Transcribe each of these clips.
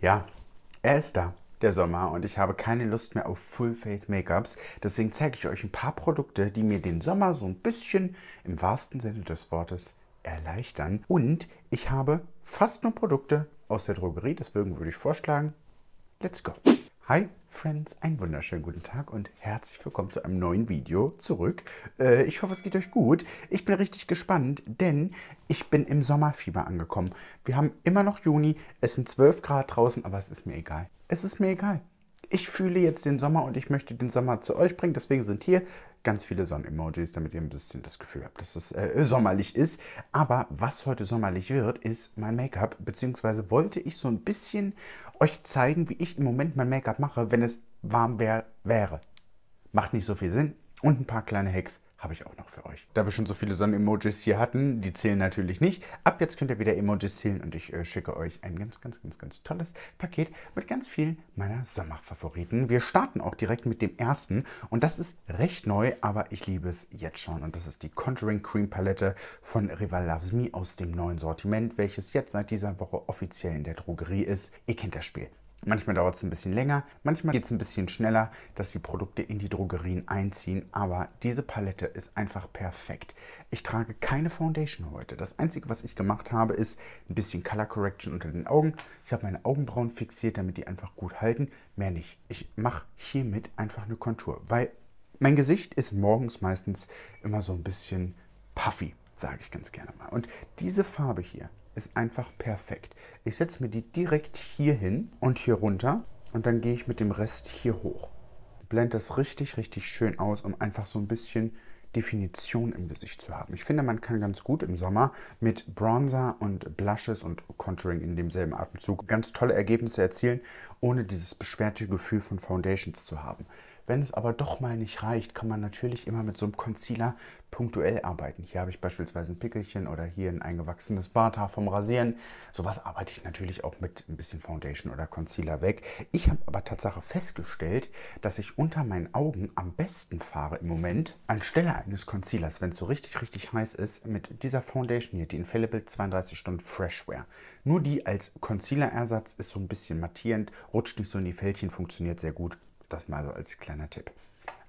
Ja, er ist da, der Sommer, und ich habe keine Lust mehr auf Full-Face-Make-ups. Deswegen zeige ich euch ein paar Produkte, die mir den Sommer so ein bisschen im wahrsten Sinne des Wortes erleichtern. Und ich habe fast nur Produkte aus der Drogerie, deswegen würde ich vorschlagen, let's go. Hi, Friends, einen wunderschönen guten Tag und herzlich willkommen zu einem neuen Video zurück. Äh, ich hoffe, es geht euch gut. Ich bin richtig gespannt, denn ich bin im Sommerfieber angekommen. Wir haben immer noch Juni, es sind 12 Grad draußen, aber es ist mir egal. Es ist mir egal ich fühle jetzt den Sommer und ich möchte den Sommer zu euch bringen. Deswegen sind hier ganz viele Sonnen-Emojis, damit ihr ein bisschen das Gefühl habt, dass es äh, sommerlich ist. Aber was heute sommerlich wird, ist mein Make-up. Beziehungsweise wollte ich so ein bisschen euch zeigen, wie ich im Moment mein Make-up mache, wenn es warm wär, wäre. Macht nicht so viel Sinn. Und ein paar kleine Hacks habe ich auch noch für euch. Da wir schon so viele Sonnen-Emojis hier hatten, die zählen natürlich nicht. Ab jetzt könnt ihr wieder Emojis zählen und ich äh, schicke euch ein ganz, ganz, ganz, ganz tolles Paket mit ganz vielen meiner Sommerfavoriten. Wir starten auch direkt mit dem ersten und das ist recht neu, aber ich liebe es jetzt schon. Und das ist die Contouring Cream Palette von Rival Loves Me aus dem neuen Sortiment, welches jetzt seit dieser Woche offiziell in der Drogerie ist. Ihr kennt das Spiel. Manchmal dauert es ein bisschen länger, manchmal geht es ein bisschen schneller, dass die Produkte in die Drogerien einziehen, aber diese Palette ist einfach perfekt. Ich trage keine Foundation heute. Das Einzige, was ich gemacht habe, ist ein bisschen Color Correction unter den Augen. Ich habe meine Augenbrauen fixiert, damit die einfach gut halten. Mehr nicht. Ich mache hiermit einfach eine Kontur, weil mein Gesicht ist morgens meistens immer so ein bisschen puffy, sage ich ganz gerne mal. Und diese Farbe hier, ist einfach perfekt. Ich setze mir die direkt hier hin und hier runter und dann gehe ich mit dem Rest hier hoch. Blende das richtig, richtig schön aus, um einfach so ein bisschen Definition im Gesicht zu haben. Ich finde, man kann ganz gut im Sommer mit Bronzer und Blushes und Contouring in demselben Atemzug ganz tolle Ergebnisse erzielen, ohne dieses beschwerte Gefühl von Foundations zu haben. Wenn es aber doch mal nicht reicht, kann man natürlich immer mit so einem Concealer punktuell arbeiten. Hier habe ich beispielsweise ein Pickelchen oder hier ein eingewachsenes Barthaar vom Rasieren. Sowas arbeite ich natürlich auch mit ein bisschen Foundation oder Concealer weg. Ich habe aber Tatsache festgestellt, dass ich unter meinen Augen am besten fahre im Moment anstelle eines Concealers, wenn es so richtig, richtig heiß ist, mit dieser Foundation hier, die Infallible 32 Stunden Freshwear. Nur die als Concealer-Ersatz ist so ein bisschen mattierend, rutscht nicht so in die Fältchen, funktioniert sehr gut. Das mal so als kleiner Tipp.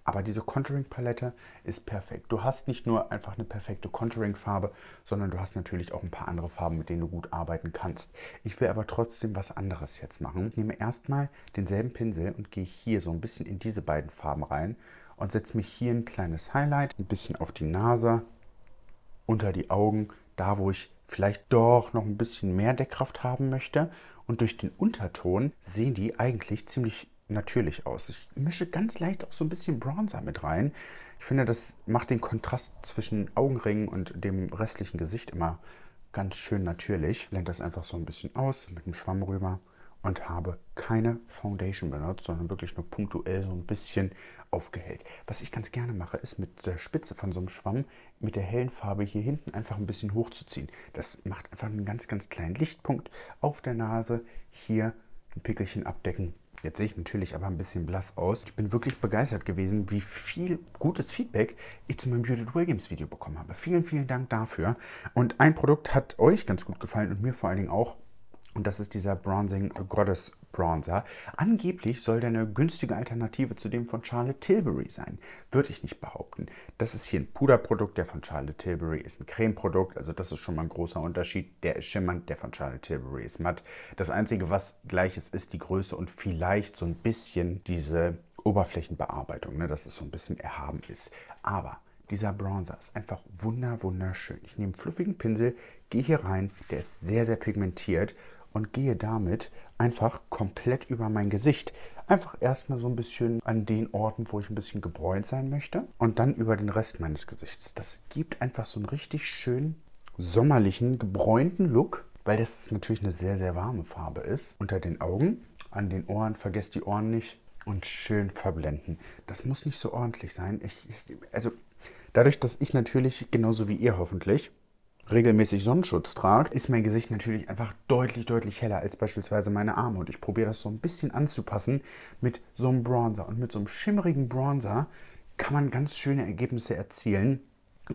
Aber diese Contouring-Palette ist perfekt. Du hast nicht nur einfach eine perfekte Contouring-Farbe, sondern du hast natürlich auch ein paar andere Farben, mit denen du gut arbeiten kannst. Ich will aber trotzdem was anderes jetzt machen. Ich nehme erstmal denselben Pinsel und gehe hier so ein bisschen in diese beiden Farben rein und setze mich hier ein kleines Highlight, ein bisschen auf die Nase, unter die Augen, da wo ich vielleicht doch noch ein bisschen mehr Deckkraft haben möchte. Und durch den Unterton sehen die eigentlich ziemlich natürlich aus. Ich mische ganz leicht auch so ein bisschen Bronzer mit rein. Ich finde, das macht den Kontrast zwischen Augenringen und dem restlichen Gesicht immer ganz schön natürlich. Blende das einfach so ein bisschen aus mit dem Schwamm rüber und habe keine Foundation benutzt, sondern wirklich nur punktuell so ein bisschen aufgehellt. Was ich ganz gerne mache, ist mit der Spitze von so einem Schwamm mit der hellen Farbe hier hinten einfach ein bisschen hochzuziehen. Das macht einfach einen ganz, ganz kleinen Lichtpunkt auf der Nase, hier ein Pickelchen abdecken Jetzt sehe ich natürlich aber ein bisschen blass aus. Ich bin wirklich begeistert gewesen, wie viel gutes Feedback ich zu meinem Judith Williams Video bekommen habe. Vielen, vielen Dank dafür. Und ein Produkt hat euch ganz gut gefallen und mir vor allen Dingen auch. Und das ist dieser Bronzing Goddess Bronzer. Angeblich soll der eine günstige Alternative zu dem von Charlotte Tilbury sein. Würde ich nicht behaupten. Das ist hier ein Puderprodukt, der von Charlotte Tilbury ist ein Cremeprodukt. Also das ist schon mal ein großer Unterschied. Der ist schimmernd, der von Charlotte Tilbury ist matt. Das Einzige, was gleich ist, ist die Größe und vielleicht so ein bisschen diese Oberflächenbearbeitung, ne, dass es so ein bisschen erhaben ist. Aber dieser Bronzer ist einfach wunder, wunderschön. Ich nehme einen fluffigen Pinsel, gehe hier rein, der ist sehr, sehr pigmentiert und gehe damit einfach komplett über mein Gesicht. Einfach erstmal so ein bisschen an den Orten, wo ich ein bisschen gebräunt sein möchte und dann über den Rest meines Gesichts. Das gibt einfach so einen richtig schönen sommerlichen, gebräunten Look, weil das natürlich eine sehr, sehr warme Farbe ist. Unter den Augen, an den Ohren, vergesst die Ohren nicht und schön verblenden. Das muss nicht so ordentlich sein. Ich, ich, also dadurch, dass ich natürlich, genauso wie ihr hoffentlich, regelmäßig Sonnenschutz trage, ist mein Gesicht natürlich einfach deutlich, deutlich heller als beispielsweise meine Arme. Und ich probiere das so ein bisschen anzupassen mit so einem Bronzer. Und mit so einem schimmerigen Bronzer kann man ganz schöne Ergebnisse erzielen,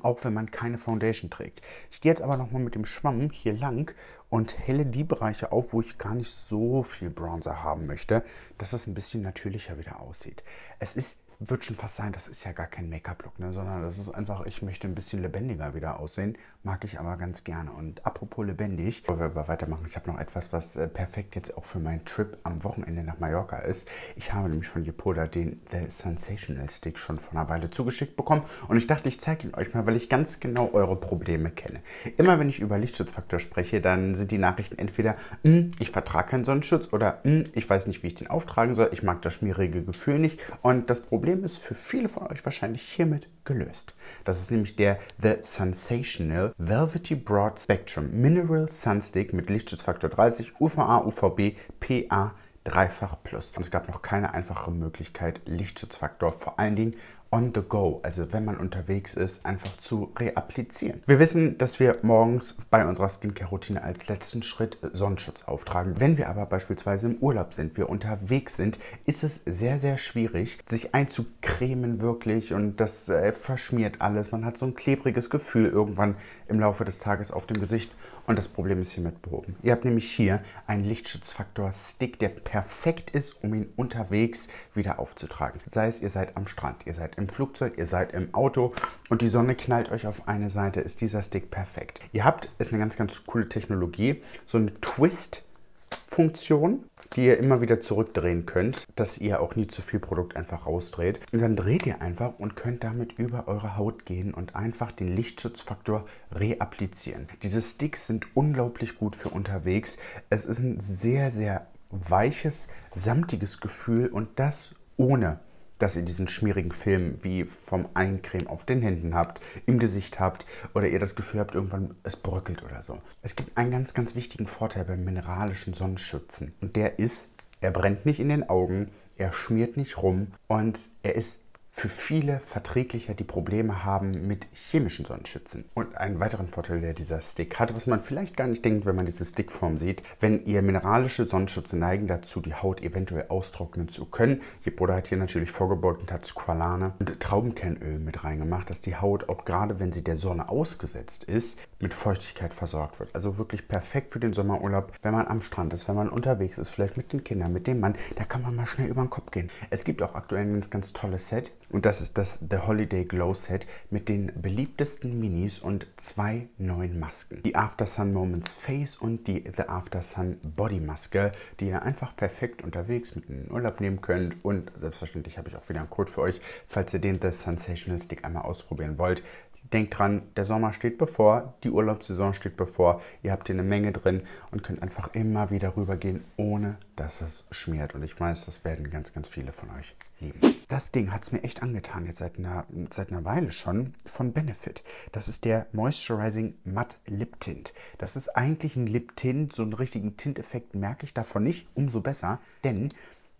auch wenn man keine Foundation trägt. Ich gehe jetzt aber nochmal mit dem Schwamm hier lang und helle die Bereiche auf, wo ich gar nicht so viel Bronzer haben möchte, dass das ein bisschen natürlicher wieder aussieht. Es ist wird schon fast sein, das ist ja gar kein Make-up-Look, ne? sondern das ist einfach, ich möchte ein bisschen lebendiger wieder aussehen. Mag ich aber ganz gerne. Und apropos lebendig, bevor wir aber weitermachen, ich habe noch etwas, was äh, perfekt jetzt auch für meinen Trip am Wochenende nach Mallorca ist. Ich habe nämlich von Jepoda den The Sensational Stick schon vor einer Weile zugeschickt bekommen und ich dachte, ich zeige ihn euch mal, weil ich ganz genau eure Probleme kenne. Immer wenn ich über Lichtschutzfaktor spreche, dann sind die Nachrichten entweder, hm, ich vertrage keinen Sonnenschutz oder hm, ich weiß nicht, wie ich den auftragen soll, ich mag das schmierige Gefühl nicht und das Problem Problem ist für viele von euch wahrscheinlich hiermit gelöst. Das ist nämlich der The Sensational Velvety Broad Spectrum Mineral Sunstick mit Lichtschutzfaktor 30, UVA, UVB, PA, dreifach plus. Und es gab noch keine einfache Möglichkeit, Lichtschutzfaktor vor allen Dingen on the go, also wenn man unterwegs ist, einfach zu reapplizieren. Wir wissen, dass wir morgens bei unserer Skincare-Routine als letzten Schritt Sonnenschutz auftragen. Wenn wir aber beispielsweise im Urlaub sind, wir unterwegs sind, ist es sehr, sehr schwierig, sich einzucremen wirklich und das äh, verschmiert alles. Man hat so ein klebriges Gefühl irgendwann im Laufe des Tages auf dem Gesicht und das Problem ist hiermit behoben. Ihr habt nämlich hier einen Lichtschutzfaktor Stick, der perfekt ist, um ihn unterwegs wieder aufzutragen. Sei es, ihr seid am Strand, ihr seid im im Flugzeug, ihr seid im Auto und die Sonne knallt euch auf eine Seite, ist dieser Stick perfekt. Ihr habt, ist eine ganz, ganz coole Technologie, so eine Twist-Funktion, die ihr immer wieder zurückdrehen könnt, dass ihr auch nie zu viel Produkt einfach rausdreht. Und dann dreht ihr einfach und könnt damit über eure Haut gehen und einfach den Lichtschutzfaktor reapplizieren. Diese Sticks sind unglaublich gut für unterwegs. Es ist ein sehr, sehr weiches, samtiges Gefühl und das ohne dass ihr diesen schmierigen Film wie vom Eincreme auf den Händen habt, im Gesicht habt oder ihr das Gefühl habt, irgendwann es bröckelt oder so. Es gibt einen ganz, ganz wichtigen Vorteil beim mineralischen Sonnenschützen und der ist, er brennt nicht in den Augen, er schmiert nicht rum und er ist für viele verträglicher, die Probleme haben mit chemischen Sonnenschützen. Und einen weiteren Vorteil, der dieser Stick hat, was man vielleicht gar nicht denkt, wenn man diese Stickform sieht, wenn ihr mineralische Sonnenschütze neigen dazu, die Haut eventuell austrocknen zu können. Ihr Bruder hat hier natürlich vorgebeugt und hat Squalane und Traubenkernöl mit reingemacht, dass die Haut auch gerade, wenn sie der Sonne ausgesetzt ist, mit Feuchtigkeit versorgt wird. Also wirklich perfekt für den Sommerurlaub, wenn man am Strand ist, wenn man unterwegs ist, vielleicht mit den Kindern, mit dem Mann, da kann man mal schnell über den Kopf gehen. Es gibt auch aktuell ein ganz, ganz tolles Set und das ist das The Holiday Glow Set mit den beliebtesten Minis und zwei neuen Masken. Die After Sun Moments Face und die The After Sun Body Maske, die ihr einfach perfekt unterwegs mit in den Urlaub nehmen könnt. Und selbstverständlich habe ich auch wieder einen Code für euch, falls ihr den The Sensational Stick einmal ausprobieren wollt. Denkt dran, der Sommer steht bevor, die Urlaubssaison steht bevor, ihr habt hier eine Menge drin und könnt einfach immer wieder rübergehen, ohne dass es schmiert. Und ich weiß, das werden ganz, ganz viele von euch lieben. Das Ding hat es mir echt angetan, jetzt seit einer, seit einer Weile schon, von Benefit. Das ist der Moisturizing Matte Lip Tint. Das ist eigentlich ein Lip Tint, so einen richtigen Tinteffekt merke ich davon nicht, umso besser, denn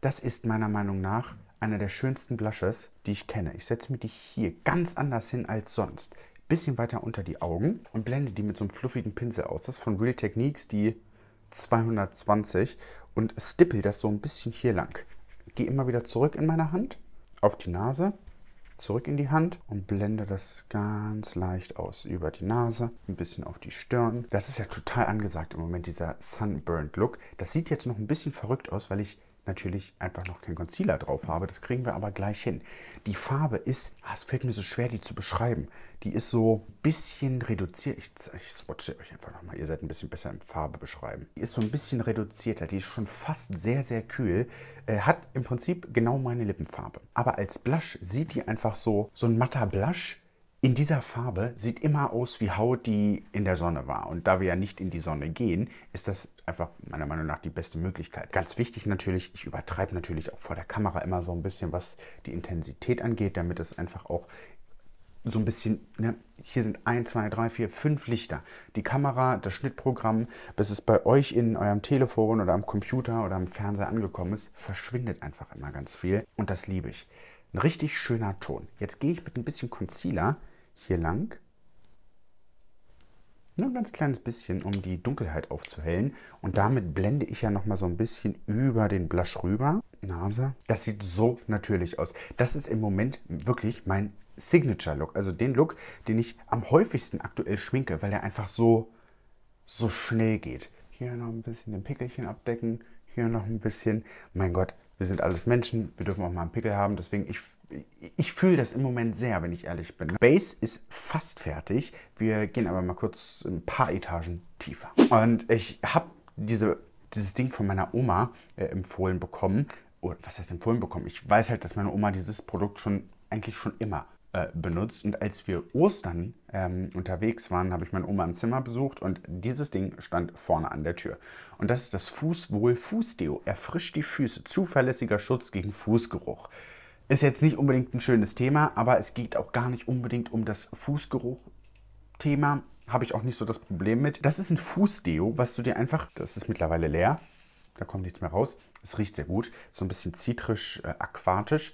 das ist meiner Meinung nach einer der schönsten Blushes, die ich kenne. Ich setze mir die hier ganz anders hin als sonst. Bisschen weiter unter die Augen und blende die mit so einem fluffigen Pinsel aus. Das ist von Real Techniques, die 220 und stippel das so ein bisschen hier lang. Gehe immer wieder zurück in meine Hand, auf die Nase, zurück in die Hand und blende das ganz leicht aus. Über die Nase, ein bisschen auf die Stirn. Das ist ja total angesagt im Moment, dieser Sunburned Look. Das sieht jetzt noch ein bisschen verrückt aus, weil ich natürlich einfach noch keinen Concealer drauf habe. Das kriegen wir aber gleich hin. Die Farbe ist, ah, es fällt mir so schwer, die zu beschreiben. Die ist so ein bisschen reduziert. Ich, ich swatche euch einfach nochmal. Ihr seid ein bisschen besser im Farbe beschreiben. Die ist so ein bisschen reduzierter. Die ist schon fast sehr, sehr kühl. Äh, hat im Prinzip genau meine Lippenfarbe. Aber als Blush sieht die einfach so, so ein matter Blush in dieser Farbe sieht immer aus wie Haut, die in der Sonne war. Und da wir ja nicht in die Sonne gehen, ist das einfach meiner Meinung nach die beste Möglichkeit. Ganz wichtig natürlich, ich übertreibe natürlich auch vor der Kamera immer so ein bisschen, was die Intensität angeht, damit es einfach auch so ein bisschen, ne, hier sind 1, 2, 3, 4, 5 Lichter. Die Kamera, das Schnittprogramm, bis es bei euch in eurem Telefon oder am Computer oder am Fernseher angekommen ist, verschwindet einfach immer ganz viel. Und das liebe ich. Ein richtig schöner Ton. Jetzt gehe ich mit ein bisschen Concealer hier lang. Nur ein ganz kleines bisschen, um die Dunkelheit aufzuhellen. Und damit blende ich ja nochmal so ein bisschen über den Blush rüber. Nase. Das sieht so natürlich aus. Das ist im Moment wirklich mein Signature-Look. Also den Look, den ich am häufigsten aktuell schminke, weil er einfach so, so schnell geht. Hier noch ein bisschen den Pickelchen abdecken. Hier noch ein bisschen. Mein Gott, wir sind alles Menschen, wir dürfen auch mal einen Pickel haben. Deswegen, ich, ich fühle das im Moment sehr, wenn ich ehrlich bin. Base ist fast fertig. Wir gehen aber mal kurz ein paar Etagen tiefer. Und ich habe diese, dieses Ding von meiner Oma äh, empfohlen bekommen. Oder was heißt empfohlen bekommen? Ich weiß halt, dass meine Oma dieses Produkt schon eigentlich schon immer äh, benutzt. Und als wir Ostern ähm, unterwegs waren, habe ich meine Oma im Zimmer besucht und dieses Ding stand vorne an der Tür. Und das ist das Fußwohl-Fußdeo. Erfrischt die Füße. Zuverlässiger Schutz gegen Fußgeruch. Ist jetzt nicht unbedingt ein schönes Thema, aber es geht auch gar nicht unbedingt um das Fußgeruch-Thema. Habe ich auch nicht so das Problem mit. Das ist ein Fußdeo, was du dir einfach, das ist mittlerweile leer, da kommt nichts mehr raus. Es riecht sehr gut, so ein bisschen zitrisch, äh, aquatisch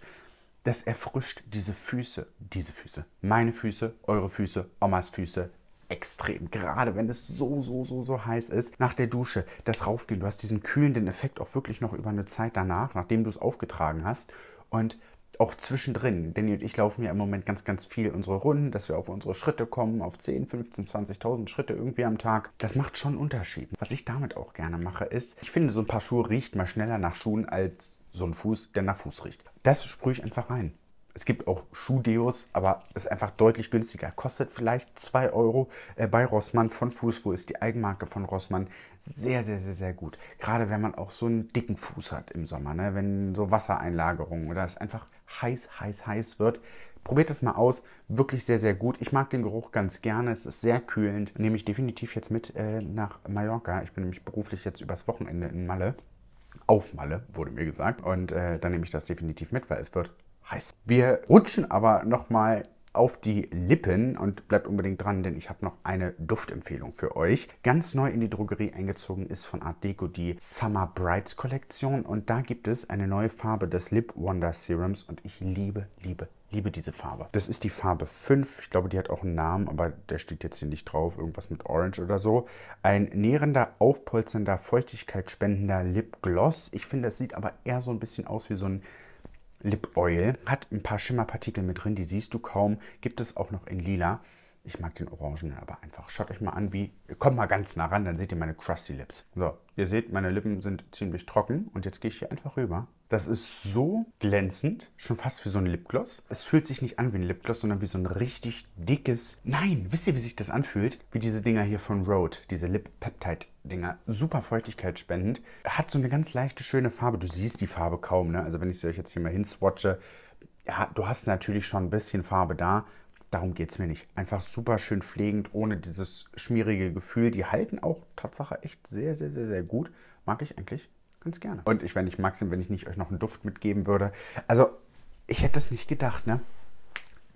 das erfrischt diese Füße, diese Füße, meine Füße, eure Füße, Omas Füße, extrem. Gerade wenn es so, so, so, so heiß ist. Nach der Dusche, das Raufgehen, du hast diesen kühlenden Effekt auch wirklich noch über eine Zeit danach, nachdem du es aufgetragen hast. Und auch zwischendrin. Danny und ich laufen ja im Moment ganz, ganz viel unsere Runden, dass wir auf unsere Schritte kommen, auf 10, 15, 20.000 Schritte irgendwie am Tag. Das macht schon Unterschied. Was ich damit auch gerne mache, ist, ich finde, so ein paar Schuhe riecht mal schneller nach Schuhen als so ein Fuß, der nach Fuß riecht. Das sprühe ich einfach rein. Es gibt auch Schuhdeos, aber ist einfach deutlich günstiger. Kostet vielleicht 2 Euro äh, bei Rossmann von Fußfuhr ist die Eigenmarke von Rossmann sehr, sehr, sehr, sehr gut. Gerade wenn man auch so einen dicken Fuß hat im Sommer, ne? wenn so Wassereinlagerungen oder es einfach heiß, heiß, heiß wird. Probiert das mal aus. Wirklich sehr, sehr gut. Ich mag den Geruch ganz gerne. Es ist sehr kühlend. Nehme ich definitiv jetzt mit äh, nach Mallorca. Ich bin nämlich beruflich jetzt übers Wochenende in Malle auf Malle, wurde mir gesagt. Und äh, dann nehme ich das definitiv mit, weil es wird heiß. Wir rutschen aber nochmal auf die Lippen und bleibt unbedingt dran, denn ich habe noch eine Duftempfehlung für euch. Ganz neu in die Drogerie eingezogen ist von Art Deco die Summer Brights Kollektion und da gibt es eine neue Farbe des Lip Wonder Serums und ich liebe, liebe, liebe diese Farbe. Das ist die Farbe 5. Ich glaube, die hat auch einen Namen, aber der steht jetzt hier nicht drauf. Irgendwas mit Orange oder so. Ein nährender, aufpolsternder, feuchtigkeitsspendender Lip Gloss. Ich finde, das sieht aber eher so ein bisschen aus wie so ein Lip Oil. Hat ein paar Schimmerpartikel mit drin, die siehst du kaum. Gibt es auch noch in lila. Ich mag den Orangenen aber einfach. Schaut euch mal an, wie. Kommt mal ganz nah ran, dann seht ihr meine Crusty Lips. So, ihr seht, meine Lippen sind ziemlich trocken. Und jetzt gehe ich hier einfach rüber. Das ist so glänzend, schon fast wie so ein Lipgloss. Es fühlt sich nicht an wie ein Lipgloss, sondern wie so ein richtig dickes. Nein, wisst ihr, wie sich das anfühlt? Wie diese Dinger hier von Rode, diese Lip Peptide Dinger. Super Feuchtigkeit spendend. Hat so eine ganz leichte, schöne Farbe. Du siehst die Farbe kaum, ne? Also wenn ich sie euch jetzt hier mal hinswatche, ja, du hast natürlich schon ein bisschen Farbe da, Darum geht es mir nicht. Einfach super schön pflegend, ohne dieses schmierige Gefühl. Die halten auch Tatsache echt sehr, sehr, sehr, sehr gut. Mag ich eigentlich ganz gerne. Und ich wäre nicht Maxim, wenn ich nicht euch noch einen Duft mitgeben würde. Also, ich hätte es nicht gedacht, ne?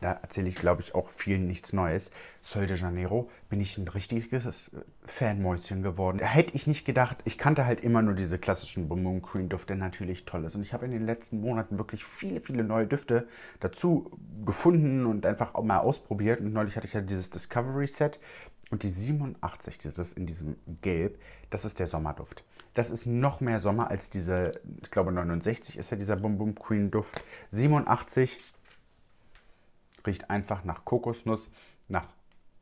da erzähle ich, glaube ich, auch vielen nichts Neues. Sol de Janeiro bin ich ein richtiges äh, Fanmäuschen geworden. Hätte ich nicht gedacht, ich kannte halt immer nur diese klassischen Bonbon Cream Duft, der natürlich toll ist. Und ich habe in den letzten Monaten wirklich viele, viele neue Düfte dazu gefunden und einfach auch mal ausprobiert. Und neulich hatte ich ja dieses Discovery Set und die 87, dieses in diesem Gelb, das ist der Sommerduft. Das ist noch mehr Sommer als diese, ich glaube 69 ist ja dieser Bum Bum Queen Duft. 87 riecht einfach nach Kokosnuss, nach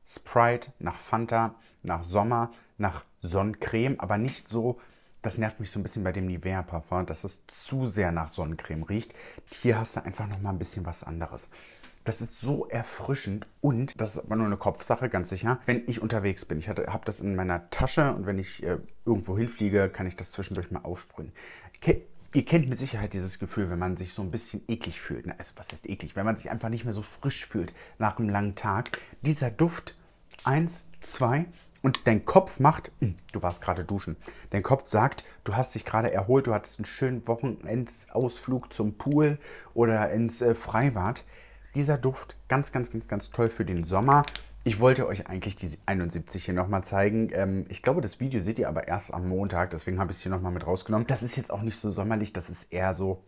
Sprite, nach Fanta, nach Sommer, nach Sonnencreme, aber nicht so, das nervt mich so ein bisschen bei dem Nivea Parfum, dass es zu sehr nach Sonnencreme riecht. Hier hast du einfach nochmal ein bisschen was anderes. Das ist so erfrischend und das ist aber nur eine Kopfsache, ganz sicher. Wenn ich unterwegs bin, ich habe das in meiner Tasche und wenn ich äh, irgendwo hinfliege, kann ich das zwischendurch mal aufsprühen. Okay, Ihr kennt mit Sicherheit dieses Gefühl, wenn man sich so ein bisschen eklig fühlt. Also was heißt eklig? Wenn man sich einfach nicht mehr so frisch fühlt nach einem langen Tag. Dieser Duft, eins, zwei, und dein Kopf macht, hm, du warst gerade duschen, dein Kopf sagt, du hast dich gerade erholt, du hattest einen schönen Wochenendausflug zum Pool oder ins äh, Freibad. Dieser Duft, ganz, ganz, ganz, ganz toll für den Sommer. Ich wollte euch eigentlich die 71 hier nochmal zeigen. Ähm, ich glaube, das Video seht ihr aber erst am Montag, deswegen habe ich es hier nochmal mit rausgenommen. Das ist jetzt auch nicht so sommerlich, das ist eher so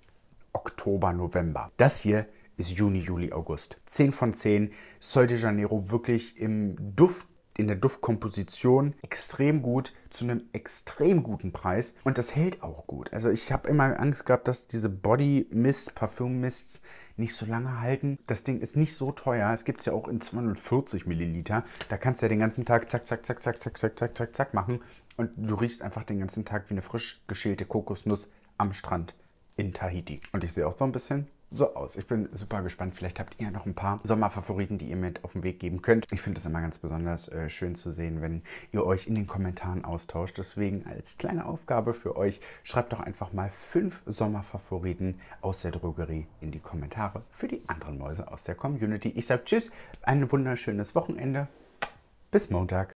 Oktober, November. Das hier ist Juni, Juli, August. 10 von 10. Sol de Janeiro wirklich im Duft in der Duftkomposition extrem gut zu einem extrem guten Preis und das hält auch gut. Also ich habe immer Angst gehabt, dass diese Body mists Parfüm Mists nicht so lange halten. Das Ding ist nicht so teuer. Es gibt es ja auch in 240 Milliliter. Da kannst du ja den ganzen Tag zack, zack, zack, zack, zack, zack, zack, zack, zack machen. Und du riechst einfach den ganzen Tag wie eine frisch geschälte Kokosnuss am Strand in Tahiti. Und ich sehe auch so ein bisschen so aus. Ich bin super gespannt. Vielleicht habt ihr noch ein paar Sommerfavoriten, die ihr mit auf den Weg geben könnt. Ich finde es immer ganz besonders äh, schön zu sehen, wenn ihr euch in den Kommentaren austauscht. Deswegen als kleine Aufgabe für euch, schreibt doch einfach mal fünf Sommerfavoriten aus der Drogerie in die Kommentare für die anderen Mäuse aus der Community. Ich sage Tschüss, ein wunderschönes Wochenende. Bis Montag.